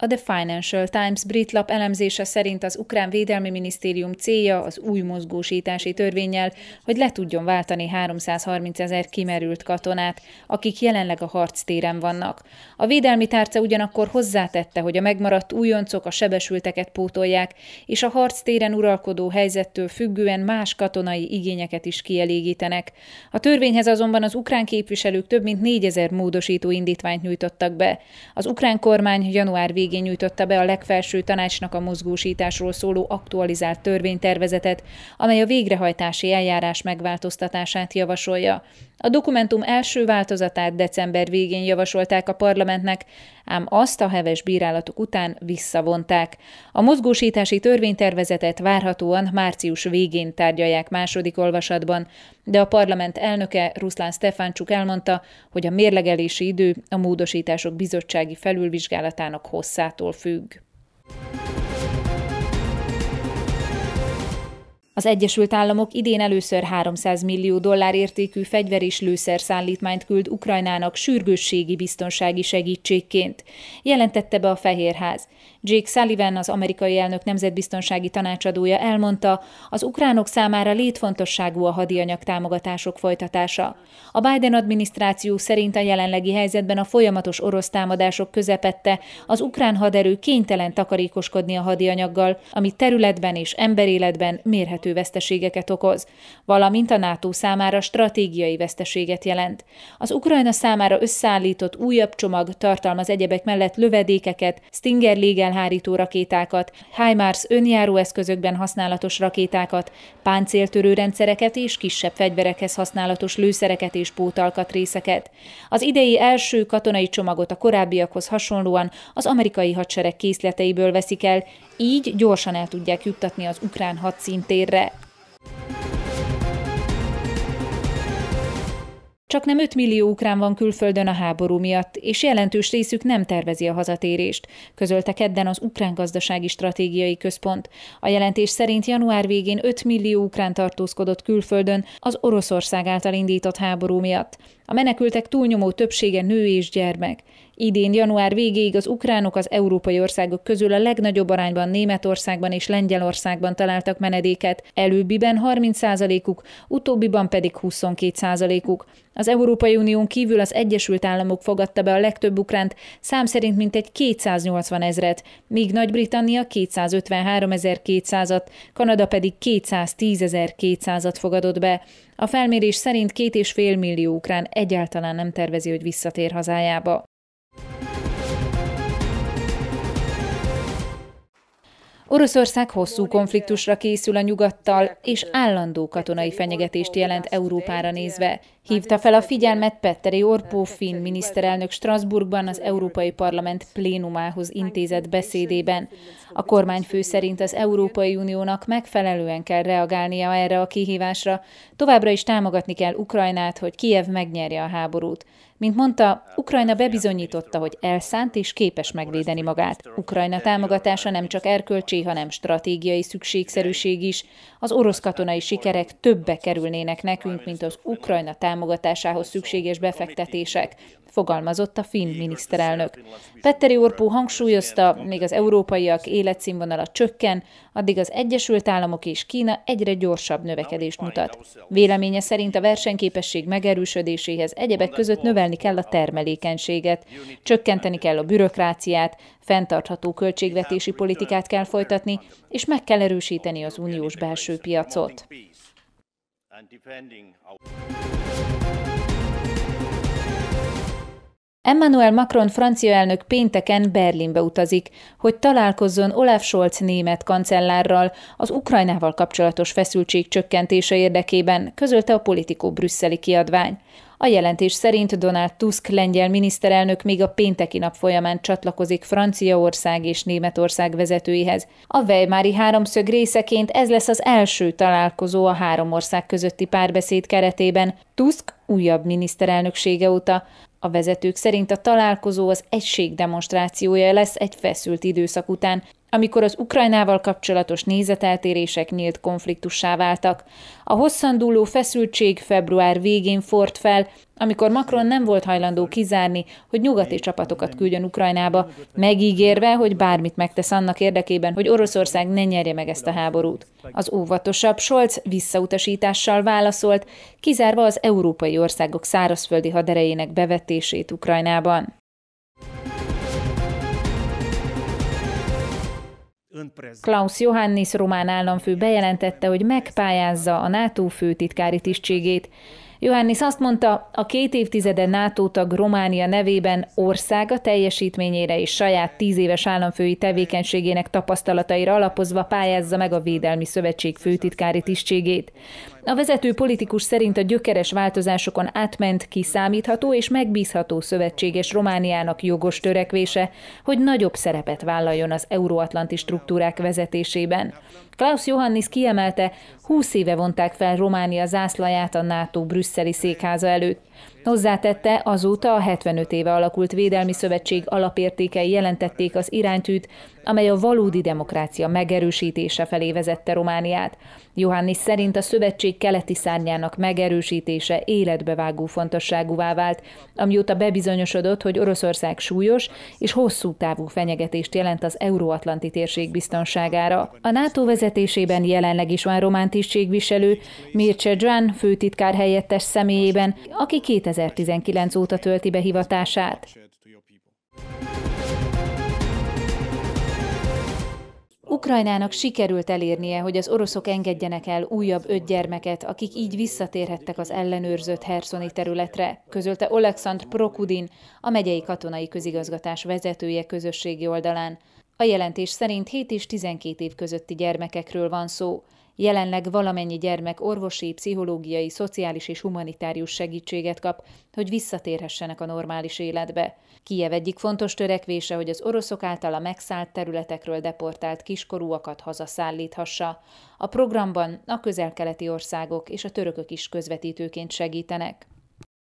A The Financial Times brit lap elemzése szerint az ukrán védelmi minisztérium célja az új mozgósítási törvényel, hogy le tudjon váltani 330 ezer kimerült katonát, akik jelenleg a harctéren vannak. A védelmi tárca ugyanakkor hozzátette, hogy a megmaradt újoncok a sebesülteket pótolják, és a harctéren uralkodó helyzettől függően más katonai igényeket is kielégítenek. A törvényhez azonban az ukrán képviselők több mint 4000 módosító indítványt nyújtottak be. Az ukrán kormány január végén végén nyújtotta be a legfelső tanácsnak a mozgósításról szóló aktualizált törvénytervezetet, amely a végrehajtási eljárás megváltoztatását javasolja. A dokumentum első változatát december végén javasolták a parlamentnek, ám azt a heves bírálatuk után visszavonták. A mozgósítási törvénytervezetet várhatóan március végén tárgyalják második olvasatban, de a parlament elnöke Ruszlán Stefáncsuk elmondta, hogy a mérlegelési idő a módosítások bizottsági felülvizsgálatának hosszától függ. Az Egyesült Államok idén először 300 millió dollár értékű fegyver és lőszer szállítmányt küld Ukrajnának sürgősségi biztonsági segítségként, jelentette be a Fehérház, Jake Sullivan, az amerikai elnök nemzetbiztonsági tanácsadója elmondta, az ukránok számára létfontosságú a hadianyag támogatások folytatása. A Biden adminisztráció szerint a jelenlegi helyzetben a folyamatos orosz támadások közepette az ukrán haderő kénytelen takarékoskodni a hadianyaggal, ami területben és emberéletben mérhető veszteségeket okoz, valamint a NATO számára stratégiai veszteséget jelent. Az Ukrajna számára összeállított újabb csomag tartalmaz egyebek mellett lövedékeket, Stinger légár célhárító rakétákat, HIMARS eszközökben használatos rakétákat, páncéltörő rendszereket és kisebb fegyverekhez használatos lőszereket és részeket. Az idei első katonai csomagot a korábbiakhoz hasonlóan az amerikai hadsereg készleteiből veszik el, így gyorsan el tudják juttatni az ukrán hadszíntérre. Csak nem 5 millió ukrán van külföldön a háború miatt, és jelentős részük nem tervezi a hazatérést, közölte kedden az Ukrán Gazdasági Stratégiai Központ. A jelentés szerint január végén 5 millió ukrán tartózkodott külföldön az Oroszország által indított háború miatt. A menekültek túlnyomó többsége nő és gyermek. Idén január végéig az ukránok az európai országok közül a legnagyobb arányban Németországban és Lengyelországban találtak menedéket, előbbiben 30%-uk, utóbbiban pedig 22%-uk. Az Európai Unión kívül az Egyesült Államok fogadta be a legtöbb ukránt, szám szerint mintegy 280 ezret, míg Nagy-Britannia 253 ezer at Kanada pedig 210 ezer at fogadott be. A felmérés szerint két és fél millió ukrán egyáltalán nem tervezi, hogy visszatér hazájába. Oroszország hosszú konfliktusra készül a nyugattal, és állandó katonai fenyegetést jelent Európára nézve. Hívta fel a figyelmet Petteri Orpó finn miniszterelnök Strasbourgban az Európai Parlament plénumához intézett beszédében. A kormányfő szerint az Európai Uniónak megfelelően kell reagálnia erre a kihívásra, továbbra is támogatni kell Ukrajnát, hogy Kiev megnyerje a háborút. Mint mondta, Ukrajna bebizonyította, hogy elszánt és képes megvédeni magát. Ukrajna támogatása nem csak erkölcsi, hanem stratégiai szükségszerűség is. Az orosz katonai sikerek többe kerülnének nekünk, mint az Ukrajna támogatásához szükséges befektetések fogalmazott a finn miniszterelnök. Petteri Orpó hangsúlyozta, még az európaiak életszínvonala csökken, addig az Egyesült Államok és Kína egyre gyorsabb növekedést mutat. Véleménye szerint a versenyképesség megerősödéséhez egyebek között növelni kell a termelékenységet, csökkenteni kell a bürokráciát, fenntartható költségvetési politikát kell folytatni, és meg kell erősíteni az uniós belső piacot. Emmanuel Macron francia elnök pénteken Berlinbe utazik, hogy találkozzon Olaf Scholz német kancellárral az Ukrajnával kapcsolatos feszültség csökkentése érdekében, közölte a politikó brüsszeli kiadvány. A jelentés szerint Donald Tusk lengyel miniszterelnök még a pénteki nap folyamán csatlakozik Franciaország és Németország vezetőihez. A Weimári háromszög részeként ez lesz az első találkozó a három ország közötti párbeszéd keretében, Tusk újabb miniszterelnöksége óta. A vezetők szerint a találkozó az egység demonstrációja lesz egy feszült időszak után, amikor az Ukrajnával kapcsolatos nézeteltérések nyílt konfliktussá váltak. A hosszanduló feszültség február végén ford fel, amikor Macron nem volt hajlandó kizárni, hogy nyugati csapatokat küldjön Ukrajnába, megígérve, hogy bármit megtesz annak érdekében, hogy Oroszország ne nyerje meg ezt a háborút. Az óvatosabb Scholz visszautasítással válaszolt, kizárva az európai országok szárazföldi haderejének bevetését Ukrajnában. Klaus Johannis román államfő bejelentette, hogy megpályázza a NATO főtitkári tisztségét. Johannis azt mondta, a két évtizede NATO tag Románia nevében országa teljesítményére és saját tíz éves államfői tevékenységének tapasztalataira alapozva pályázza meg a Védelmi Szövetség főtitkári tisztségét. A vezető politikus szerint a gyökeres változásokon átment kiszámítható és megbízható szövetséges Romániának jogos törekvése, hogy nagyobb szerepet vállaljon az euróatlanti struktúrák vezetésében. Klaus Johannis kiemelte, 20 éve vonták fel Románia zászlaját a NATO brüsszeli székháza előtt. Hozzátette, azóta a 75 éve alakult Védelmi Szövetség alapértékei jelentették az iránytűt, amely a valódi demokrácia megerősítése felé vezette Romániát. Johannis szerint a szövetség keleti szárnyának megerősítése életbevágó fontosságúvá vált, amióta bebizonyosodott, hogy Oroszország súlyos és hosszú távú fenyegetést jelent az euróatlanti térség biztonságára. A NATO vezetésében jelenleg is van román tisztségviselő, Mircea Dran főtitkár helyettes személyében, aki 2019 óta tölti be hivatását. Ukrajnának sikerült elérnie, hogy az oroszok engedjenek el újabb öt gyermeket, akik így visszatérhettek az ellenőrzött herszoni területre, közölte Oleksandr Prokudin, a megyei katonai közigazgatás vezetője közösségi oldalán. A jelentés szerint 7 és 12 év közötti gyermekekről van szó. Jelenleg valamennyi gyermek orvosi, pszichológiai, szociális és humanitárius segítséget kap, hogy visszatérhessenek a normális életbe. Kijev egyik fontos törekvése, hogy az oroszok által a megszállt területekről deportált kiskorúakat hazaszállíthassa. A programban a közel-keleti országok és a törökök is közvetítőként segítenek.